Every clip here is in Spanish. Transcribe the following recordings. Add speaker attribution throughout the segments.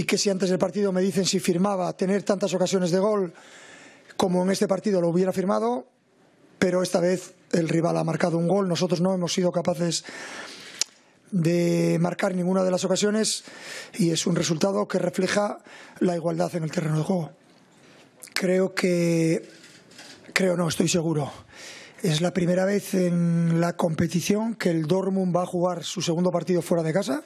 Speaker 1: y que si antes del partido me dicen si firmaba tener tantas ocasiones de gol como en este partido lo hubiera firmado, pero esta vez el rival ha marcado un gol, nosotros no hemos sido capaces de marcar ninguna de las ocasiones y es un resultado que refleja la igualdad en el terreno de juego. Creo que, creo no, estoy seguro. Es la primera vez en la competición que el Dortmund va a jugar su segundo partido fuera de casa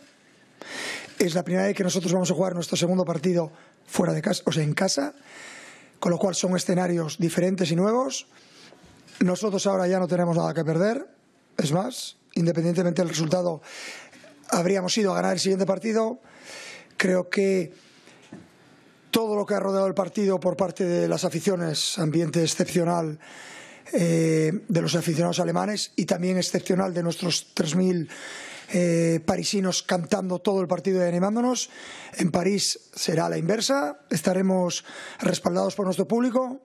Speaker 1: es la primera vez que nosotros vamos a jugar nuestro segundo partido fuera de casa, o sea, en casa, con lo cual son escenarios diferentes y nuevos. Nosotros ahora ya no tenemos nada que perder, es más, independientemente del resultado, habríamos ido a ganar el siguiente partido. Creo que todo lo que ha rodeado el partido por parte de las aficiones, ambiente excepcional eh, de los aficionados alemanes y también excepcional de nuestros 3.000 eh, parisinos cantando todo el partido y animándonos. En París será la inversa, estaremos respaldados por nuestro público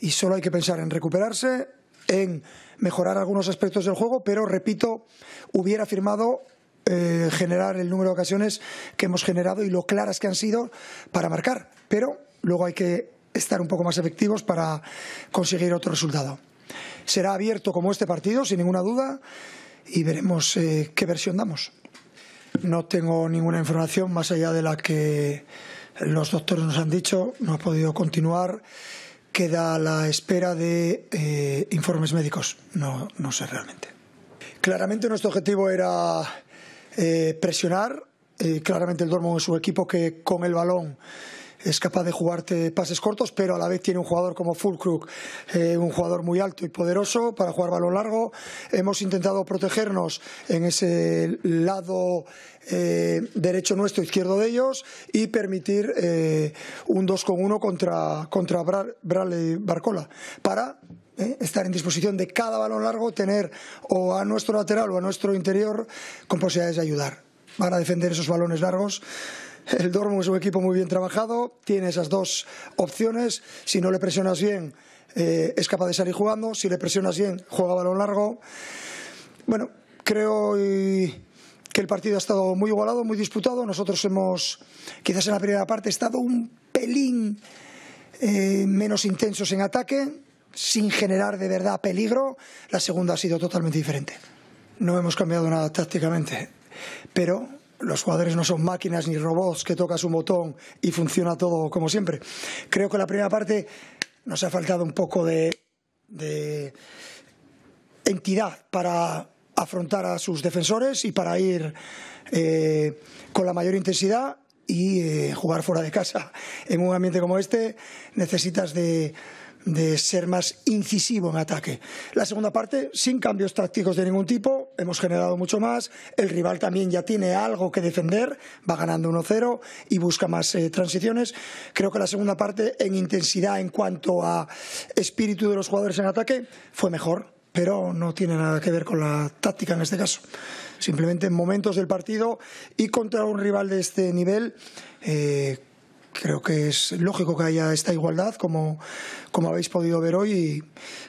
Speaker 1: y solo hay que pensar en recuperarse, en mejorar algunos aspectos del juego, pero repito, hubiera firmado eh, generar el número de ocasiones que hemos generado y lo claras que han sido para marcar, pero luego hay que estar un poco más efectivos para conseguir otro resultado. Será abierto como este partido, sin ninguna duda y veremos eh, qué versión damos. No tengo ninguna información más allá de la que los doctores nos han dicho, no ha podido continuar. Queda a la espera de eh, informes médicos. No, no sé realmente. Claramente nuestro objetivo era eh, presionar. claramente el Dortmund es su equipo que con el balón es capaz de jugarte pases cortos, pero a la vez tiene un jugador como Fulcrook, eh, un jugador muy alto y poderoso para jugar balón largo. Hemos intentado protegernos en ese lado eh, derecho nuestro, izquierdo de ellos, y permitir eh, un 2 con 1 contra, contra Bradley Barcola para estar en disposición de cada balón largo, tener o a nuestro lateral o a nuestro interior con posibilidades de ayudar. ...para defender esos balones largos el Dortmund es un equipo muy bien trabajado, tiene esas dos opciones. Si no le presionas bien, eh, es capaz de salir jugando. Si le presionas bien, juega balón largo. Bueno, creo que el partido ha estado muy igualado, muy disputado. Nosotros hemos, quizás en la primera parte, estado un pelín eh, menos intensos en ataque, sin generar de verdad peligro. La segunda ha sido totalmente diferente. No hemos cambiado nada tácticamente, pero los jugadores no son máquinas ni robots que tocas un botón y funciona todo como siempre. Creo que la primera parte nos ha faltado un poco de, entidad para afrontar a sus defensores y para ir eh, con la mayor intensidad y eh, jugar fuera de casa. En un ambiente como este necesitas de de ser más incisivo en ataque. La segunda parte, sin cambios tácticos de ningún tipo, hemos generado mucho más, el rival también ya tiene algo que defender, va ganando 1-0 y busca más eh, transiciones. Creo que la segunda parte, en intensidad en cuanto a espíritu de los jugadores en ataque, fue mejor, pero no tiene nada que ver con la táctica en este caso. Simplemente en momentos del partido y contra un rival de este nivel. Eh, creo que es lógico que haya esta igualdad, como, habéis podido ver hoy, y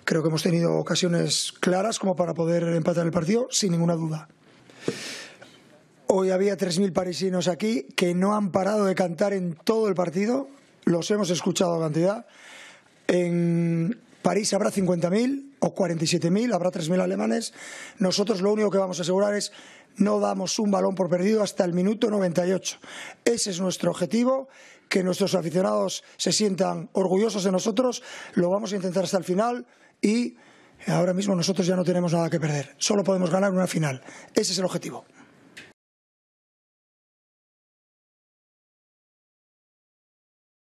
Speaker 1: creo que hemos tenido ocasiones claras como para poder empatar el partido, sin ninguna duda. Hoy había 3.000 parisinos aquí que no han parado de cantar en todo el partido, los hemos escuchado a cantidad. En París habrá 50.000 o 47.000, habrá 3.000 alemanes. Nosotros lo único que vamos a asegurar es no damos un balón por perdido hasta el minuto 98. Ese es nuestro objetivo, que nuestros aficionados se sientan orgullosos de nosotros, lo vamos a intentar hasta el final y ahora mismo nosotros ya no tenemos nada que perder, solo podemos ganar una final. Ese es el objetivo.